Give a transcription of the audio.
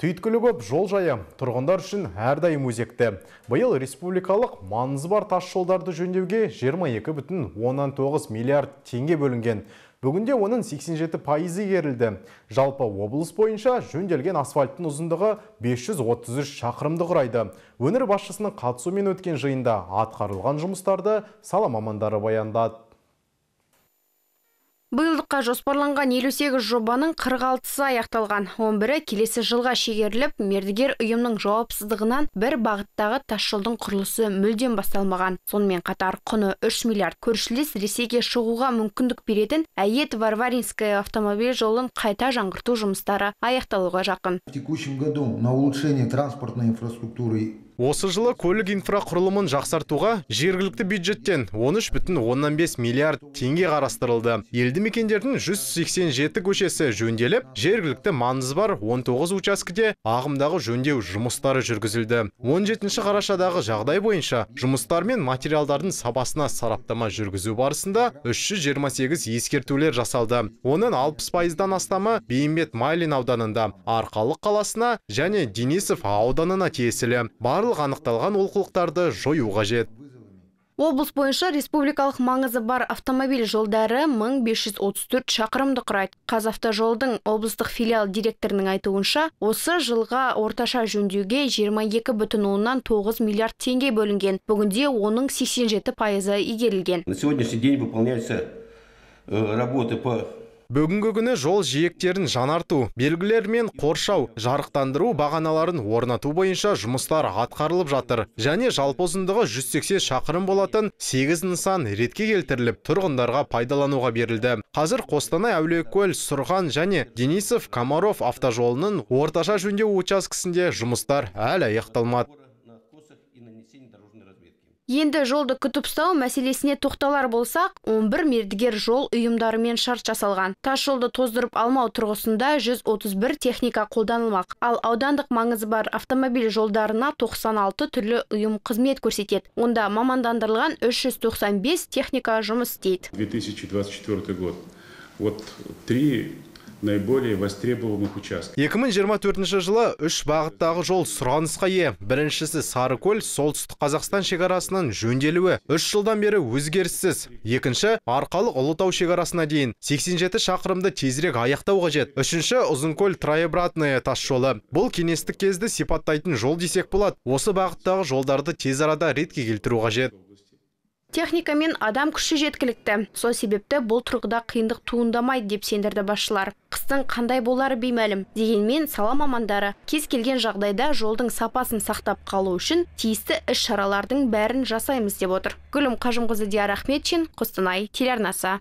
түйткілі көп жол жайы тұрғындар үшін әрдайым өзекті биыл республикалық маңызы бар тас жолдарды жөндеуге 22 бүтін оннан миллиард теңге бөлінген бүгінде оның 87 пайызы игерілді жалпы облыс бойынша жөнделген асфальттың ұзындығы 533 шақырымды құрайды өңір басшысының мен өткен жиында атқарылған жұмыстарды сала мамандары баяндады биылдыққа жоспарланған 58 жобаның 46-сы аяқталған 11-і келесі жылға шегеріліп мердігер ұйымның жауапсыздығынан бір бағыттағы тасжолдың құрылысы мүлдем басталмаған сонымен қатар құны 3 миллиард көршілес ресейге шығуға мүмкіндік беретін әйет варваринская автомобиль жолын қайта жаңғырту жұмыстары аяқталуға жақын на улучшение транспортной инфраструктуры осы жылы көлік инфрақұрылымын жақсартуға жергілікті бюджеттен 13,5 миллиард теңге қарастырылды елді мекендердің 187 көшесі жөнделіп жергілікті маңызы бар 19 учаскеде ағымдағы жөндеу жұмыстары жүргізілді 17 ші қарашадағы жағдай бойынша жұмыстар мен материалдардың сапасына сараптама жүргізу барысында 328 ескертулер жасалды оның 60 дан астамы бейімбет майлин ауданында арқалық қаласына және денисов ауданына тиесілі барлық барлық анықталған олқылықтарды жою қажет облыс бойынша республикалық маңызы бар автомобиль жолдары 1534 шақырымды құрайды қазавтожолдың облыстық филиал директорының айтуынша осы жылға орташа жөндеуге 22 бүтін оннан тоғыз миллиард теңге бөлінген бүгінде оның 87 пайызы игерілген на сегодняшний день выполняются э, работы по бүгінгі күні жол жиектерін жанарту, белгілер мен қоршау жарықтандыру бағаналарын орнату бойынша жұмыстар атқарылып жатыр және жалпы ұзындығы 180 шақырым болатын 8 нысан ретке келтіріліп тұрғындарға пайдалануға берілді қазір қостанай әулиекөл сұрған және денисов комаров автожолының орташа жөндеу учаскісінде жұмыстар әлі аяқталмады енді жолды күтіп ұстау мәселесіне тоқталар болсақ 11 мердігер жол ұйымдарымен шарт жасалған тас жолды тоздырып алмау тұрғысында 131 техника қолданылмақ ал аудандық маңызы бар автомобиль жолдарына 96 түрлі ұйым қызмет көрсетеді онда мамандандырылған 395 техника жұмыс істейді 2024 год вот три наиболее востребованных участков. 2024 жылы үш бағыттағы жол сұранысқа е. Біріншісі Сарыкөл солтүстік Қазақстан шекарасынан жөнделуі үш жылдан бері өзгерсіз. Екінші арқалық Ұлытау шекарасына дейін 87 шақырымды тезірек аяқтау қажет. Үшінші Ұзынкөл траебратная тас жолы. Бұл кенестік кезді сипаттайтын жол десек болады. Осы бағыттағы жолдарды тез арада ретке келтіру қажет техника мен адам күші жеткілікті сол себепті бұл тұрғыда қиындық туындамайды деп сендірді башылар. қыстың қандай болары беймәлім дегенмен сала мамандары кез келген жағдайда жолдың сапасын сақтап қалу үшін тиісті іс шаралардың бәрін жасаймыз деп отыр гүлім қажымқызы диар ахметшин қостанай телернаса.